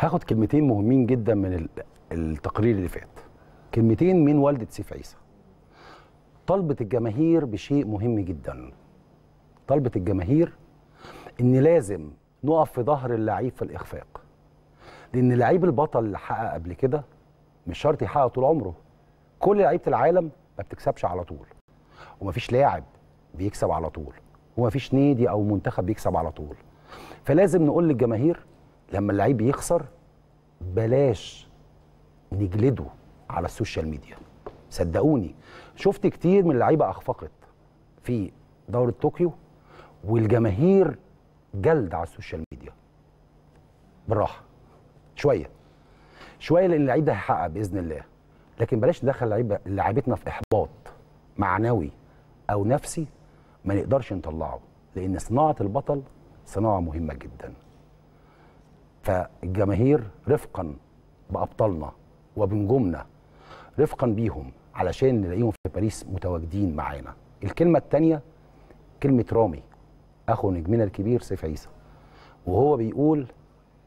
هاخد كلمتين مهمين جدا من التقرير اللي فات كلمتين من والده سيف عيسى طلبت الجماهير بشيء مهم جدا طلبت الجماهير ان لازم نقف في ظهر اللعيب في الاخفاق لان اللعيب البطل اللي حقق قبل كده مش شرط يحقق طول عمره كل لعيبه العالم ما بتكسبش على طول ومفيش لاعب بيكسب على طول ومفيش نادي او منتخب بيكسب على طول فلازم نقول للجماهير لما اللعيب يخسر بلاش نجلده على السوشيال ميديا صدقوني شفت كتير من اللعيبه اخفقت في دوره طوكيو والجماهير جلد على السوشيال ميديا بالراحه شويه شويه لان اللعيب ده هيحقق باذن الله لكن بلاش ندخل لعيبتنا في احباط معنوي او نفسي ما نقدرش نطلعه لان صناعه البطل صناعه مهمه جدا فالجماهير رفقا بابطالنا وبنجومنا رفقا بيهم علشان نلاقيهم في باريس متواجدين معانا الكلمه الثانيه كلمه رامي اخو نجمنا الكبير سيف عيسى وهو بيقول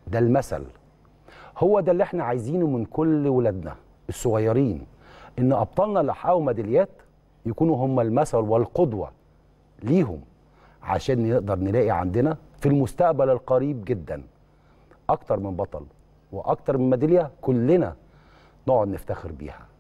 ده المثل هو ده اللي احنا عايزينه من كل ولادنا الصغيرين ان ابطالنا اللي حققوا ميداليات يكونوا هم المثل والقدوه ليهم عشان نقدر نلاقي عندنا في المستقبل القريب جدا اكتر من بطل واكتر من ميداليه كلنا نقعد نفتخر بيها